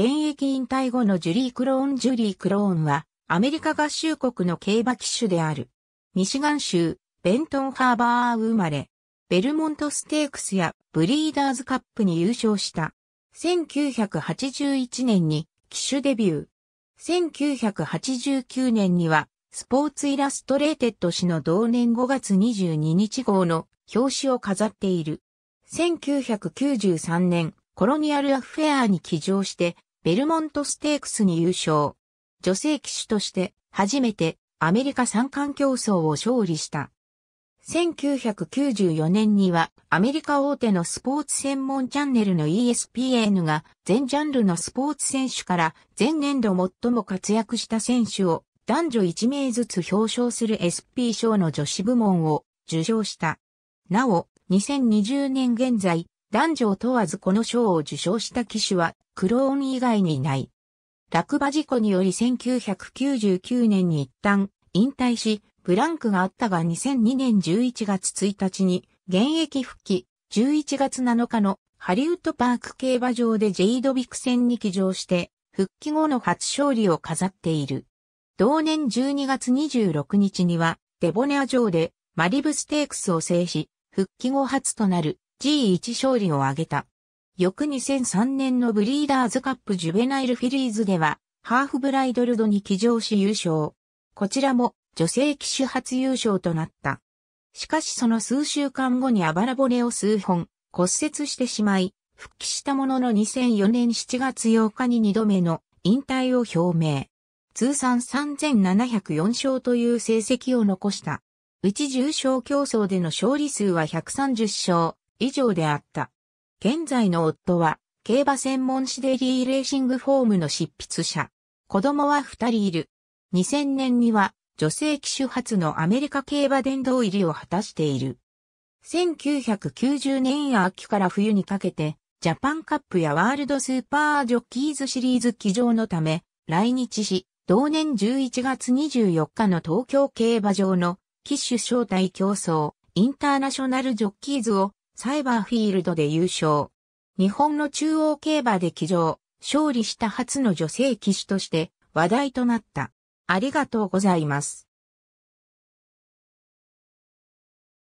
現役引退後のジュリー・クローンジュリー・クローンは、アメリカ合衆国の競馬騎手である。ミシガン州、ベントンハーバー生まれ、ベルモントステークスやブリーダーズカップに優勝した。1981年に騎手デビュー。1989年には、スポーツイラストレーテッド誌の同年5月22日号の表紙を飾っている。1993年、コロニアルアフェアに起乗して、ベルモントステークスに優勝。女性騎手として初めてアメリカ三冠競争を勝利した。1994年にはアメリカ大手のスポーツ専門チャンネルの ESPN が全ジャンルのスポーツ選手から前年度最も活躍した選手を男女1名ずつ表彰する SP 賞の女子部門を受賞した。なお、2020年現在、男女を問わずこの賞を受賞した騎手は、クローン以外にいない。落馬事故により1999年に一旦引退し、ブランクがあったが2002年11月1日に現役復帰、11月7日のハリウッドパーク競馬場でジェイドビク戦に騎乗して、復帰後の初勝利を飾っている。同年12月26日には、デボネア城でマリブステークスを制し、復帰後初となる G1 勝利を挙げた。翌2003年のブリーダーズカップジュベナイルフィリーズでは、ハーフブライドルドに騎乗し優勝。こちらも女性騎手初優勝となった。しかしその数週間後にあばら骨を数本骨折してしまい、復帰したものの2004年7月8日に2度目の引退を表明。通算3704勝という成績を残した。うち重賞競争での勝利数は130勝、以上であった。現在の夫は、競馬専門誌デリーレーシングフォームの執筆者。子供は二人いる。2000年には、女性騎手初のアメリカ競馬殿堂入りを果たしている。1990年秋から冬にかけて、ジャパンカップやワールドスーパージョッキーズシリーズ騎乗のため、来日し、同年11月24日の東京競馬場の、騎手招待競争、インターナショナルジョッキーズをサイバーフィールドで優勝。日本の中央競馬で騎乗、勝利した初の女性騎手として話題となった。ありがとうございます。